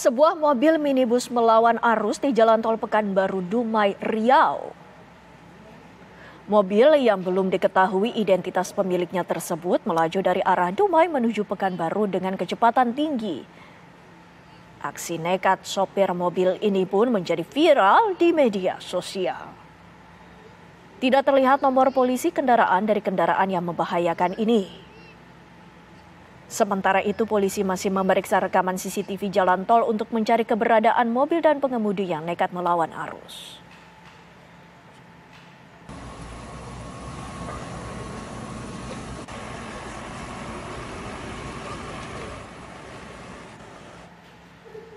Sebuah mobil minibus melawan arus di Jalan Tol Pekanbaru Dumai, Riau. Mobil yang belum diketahui identitas pemiliknya tersebut melaju dari arah Dumai menuju Pekanbaru dengan kecepatan tinggi. Aksi nekat sopir mobil ini pun menjadi viral di media sosial. Tidak terlihat nomor polisi kendaraan dari kendaraan yang membahayakan ini. Sementara itu polisi masih memeriksa rekaman CCTV jalan tol untuk mencari keberadaan mobil dan pengemudi yang nekat melawan arus.